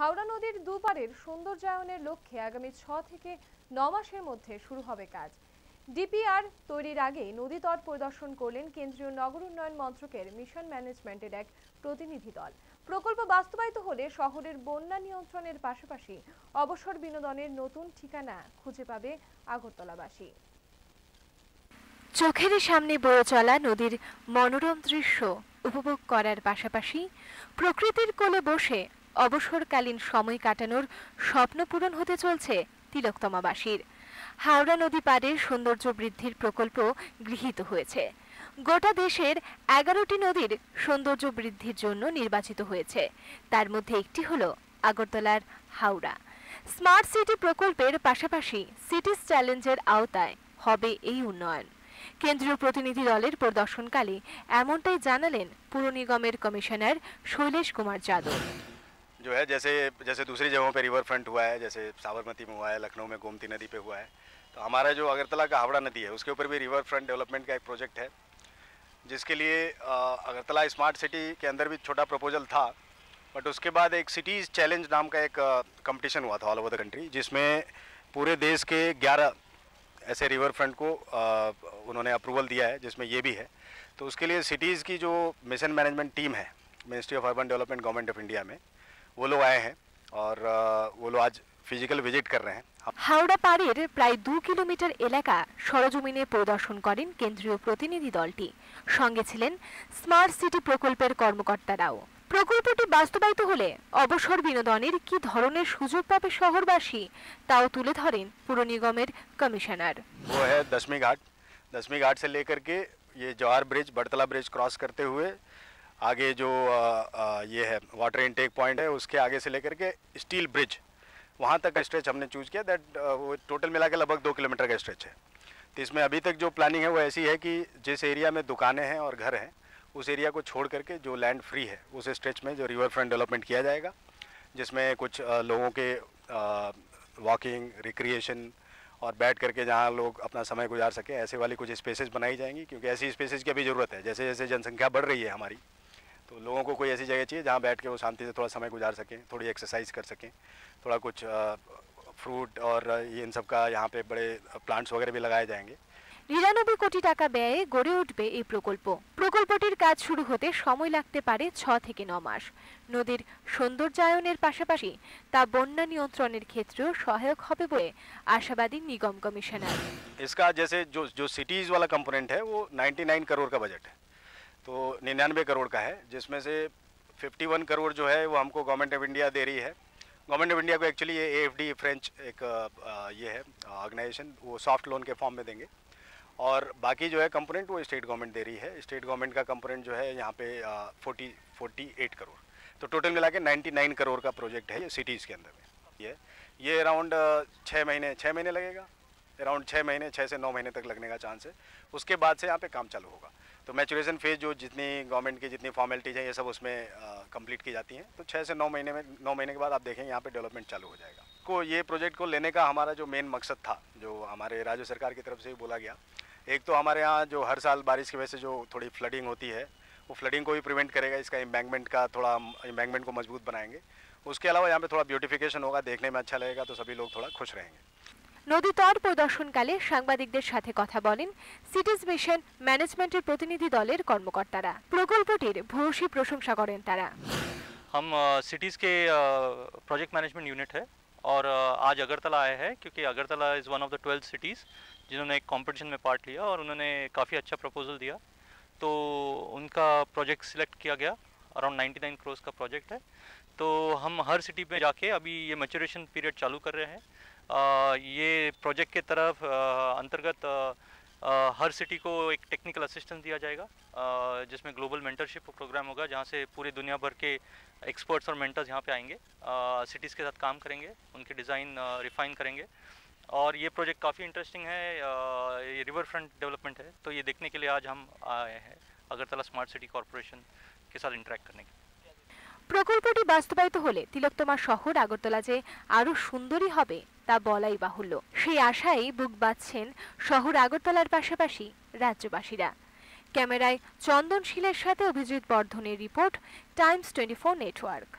হাওড়া নদীর দুপারের সৌন্দর্যায়নের লক্ষ্যে আগামী ছ থেকে ন মাসের মধ্যে শুরু হবে কাজ ডিপিআর তৈরির আগে নদী তট পরিদর্শন করলেন কেন্দ্রীয় নগর উন্নয়ন মন্ত্রকের মিশন ম্যানেজমেন্টের এক প্রতিনিধি দল প্রকল্প বাস্তবায়িত হলে শহরের বন্যা নিয়ন্ত্রণের পাশাপাশি অবসর বিনোদনের নতুন ঠিকানা খুঁজে পাবে আগরতলাবাসী চোখের সামনে বয়ে চলা নদীর মনোরম দৃশ্য উপভোগ করার পাশাপাশি প্রকৃতির কোলে বসে অবসরকালীন সময় কাটানোর স্বপ্ন পূরণ হতে চলছে তিলকতমাবাসীর হাওড়া নদী পাড়ের সৌন্দর্য বৃদ্ধির প্রকল্প গৃহীত হয়েছে গোটা দেশের এগারোটি নদীর সৌন্দর্য বৃদ্ধির জন্য নির্বাচিত হয়েছে তার মধ্যে একটি হল আগরতলার হাওড়া স্মার্ট সিটি প্রকল্পের পাশাপাশি সিটিস চ্যালেঞ্জের আওতায় হবে এই উন্নয়ন কেন্দ্রীয় প্রতিনিধি দলের প্রদর্শনকালে এমনটাই জানালেন পুর নিগমের কমিশনার শৈলেশ কুমার যাদব जो है जैसे जैसे दूसरी जगहों पे रिवर फ्रंट हुआ है जैसे साबरमती में हुआ है लखनऊ में गोमती नदी पे हुआ है तो हमारा जो अगरतला का हावड़ा नदी है उसके ऊपर भी रिवर फ्रंट डेवलपमेंट का एक प्रोजेक्ट है जिसके लिए अगरतला स्मार्ट सिटी के अंदर भी छोटा प्रपोजल था बट उसके बाद एक सिटीज़ चैलेंज नाम का एक कंपटीशन हुआ था ऑल ओवर द कंट्री जिसमें पूरे देश के ग्यारह ऐसे रिवर फ्रंट को उन्होंने अप्रूवल दिया है जिसमें ये भी है तो उसके लिए सिटीज़ की जो मिशन मैनेजमेंट टीम है ministry of urban development government of India में वो लोग आए हैं और वो लोग आज ফিজিক্যাল ভিজিট কর রহে হাওড়া পাড়ের প্রায় দু কিলোমিটার এলাকা সরজমিনে প্রদর্শন করেন কেন্দ্রীয় প্রতিনিধি দলটি সঙ্গে ছিলেন স্মার্ট সিটি প্রকল্পের কর্মকর্তারাও প্রকল্পটি বাস্তবায়িত হলে অবসর বিনোদনের কি ধরনের সুযোগ পাবে শহরবাসী তাও তুলে ধরেন পুর নিগমের কমিশনার वो है দশমী ঘাট दसवीं घाट से लेकर के ये Jawahar bridge Battala bridge cross करते आगे जो ये है वाटर इनटेक पॉइंट है उसके आगे से लेकर के स्टील ब्रिज वहाँ तक का स्ट्रेच हमने चूज़ किया दैट वो टोटल मिला के लगभग दो किलोमीटर का स्ट्रेच है तो इसमें अभी तक जो प्लानिंग है वो ऐसी है कि जिस एरिया में दुकानें हैं और घर हैं उस एरिया को छोड़ करके जो लैंड फ्री है उस स्ट्रेच में जो रिवर फ्रंट डेवलपमेंट किया जाएगा जिसमें कुछ लोगों के वॉकिंग रिक्रिएशन और बैठ करके जहाँ लोग अपना समय गुजार सकें ऐसे वाली कुछ स्पेसेस बनाई जाएंगी क्योंकि ऐसी स्पेसेस की अभी ज़रूरत है जैसे जैसे जनसंख्या बढ़ रही है हमारी तो लोगों को कोई ऐसी जगह चाहिए जहाँ बैठ के वो शांति से थोड़ा समय गुजार सकें थोड़ी एक्सरसाइज कर सकें थोड़ा कुछ ফ্রুট और इन सब का यहाँ पे बड़े প্লান্টস वगैरह भी लगाए जाएंगे নিরানব্বই কোটি টাকা ব্যয়ে গড়ে উঠবে এই প্রকল্প প্রকল্পটির কাজ শুরু হতে সময় লাগতে পারে ছ থেকে ন মাস নদীর সৌন্দর্যায়নের পাশাপাশি তা বন্যা নিয়ন্ত্রণের ক্ষেত্রেও সহায়ক হবে বলে আশাবাদী নিগম কমিশনার इसका जैसे जो जो सिटीज वाला कंपोनेंट है वो 99 करोड़ का बजट है तो निन्यानवे करोड़ का है जिसमें से 51 करोड़ जो है वो हमको गवर्नमेंट ऑफ इंडिया दे रही है गवर्नमेंट ऑफ इंडिया को एक्चुअली ये ए फ्रेंच एक ये है ऑर्गेनाइजेशन वो सॉफ्ट लोन के फॉर्म में देंगे और बाकी जो है कंपोनेंट वो स्टेट गवर्नमेंट दे रही है स्टेट गवर्नमेंट का कंपोनेंट जो है यहाँ पे फोर्टी फोर्टी एट करोड़ तो टोटल मिला के नाइन्टी नाइन करोड़ का प्रोजेक्ट है ये सिटीज़ के अंदर में ये ये अराउंड छः महीने छः महीने लगेगा अराउंड छः महीने छः से नौ महीने तक लगने का चांस है उसके बाद से यहाँ पे काम चालू होगा तो मैचुरेशन फेज जो जितनी गवर्नमेंट की जितनी फॉर्मेलिटीज़ हैं ये सब उसमें कंप्लीट की जाती हैं तो छः से नौ महीने में नौ महीने के बाद आप देखेंगे यहाँ पे डेवलपमेंट चालू हो जाएगा को ये प्रोजेक्ट को लेने का हमारा जो मेन मकसद था जो हमारे राज्य सरकार की तरफ से भी बोला गया एक तो हमारे यहाँ जो हर साल बारिश की वजह से जो थोड़ी फ्लडिंग होती है वो फ्लडिंग को भी प्रिवेंट करेगा इसका इम्बैंकमेंट का थोड़ा इम्बैंकमेंट को मजबूत बनाएंगे उसके अलावा यहाँ पे थोड़ा ब्यूटिफिकेशन होगा देखने में अच्छा लगेगा तो सभी लोग थोड़ा खुश रहेंगे રોડીતોર પ્રદર્શન કાલે સાંગબાદિકдер સાથે কথা બોલેન સિટીઝ મેનેજમેન્ટર પ્રતિનિધિ દલર કર્મકટારા પ્રકલ્પટિર ભૌષી પ્રશંસા કરેન તારા હમ સિટીઝ કે પ્રોજેક્ટ મેનેજમેન્ટ યુનિટ હે ઓર આજ અગરતલા આયા હે ક્યોકી Agartala is one of the 12 cities જિન્હોને એક કોમ્પિટિશન મે પાર્ટ લિયા ઓર ઉનહોને કાફી અચ્છા પ્રપોઝલ દિયા તો ઉનકા પ્રોજેક્ટ સિલેક્ટ કિયા ગયા અરાઉન્ડ 99 કરોડ કા પ્રોજેક્ટ હે તો હમ હર સિટી પે જાકે અભી યે મેચ્યુરેશન પીરિયડ ચાલુ કર રહે હે ये प्रोजेक्ट के तरफ अंतर्गत हर सिटी को एक टेक्निकल असिस्टेंस दिया जाएगा जिसमें ग्लोबल मेंटरशिप प्रोग्राम होगा जहाँ से पूरे दुनिया भर के एक्सपर्ट्स और मेंटर्स यहाँ पे आएंगे सिटीज़ के साथ काम करेंगे उनके डिज़ाइन रिफाइन करेंगे और ये प्रोजेक्ट काफ़ी इंटरेस्टिंग है ये रिवर फ्रंट डेवलपमेंट है तो ये देखने के लिए आज हम आए हैं अगरतला स्मार्ट सिटी कॉरपोरेशन के साथ इंटरेक्ट करने के প্রকল্পটি বাস্তবায়িত হলে তিলকতমা শহর আগরতলা যে আরও সুন্দরী হবে তা বলাই বাহুল্য সেই আশায় বুক বাঁধছেন শহর আগরতলার পাশাপাশি রাজ্যবাসীরা ক্যামেরায় চন্দন শিলের সাথে অভিজিৎ বর্ধনের report Times twenty four network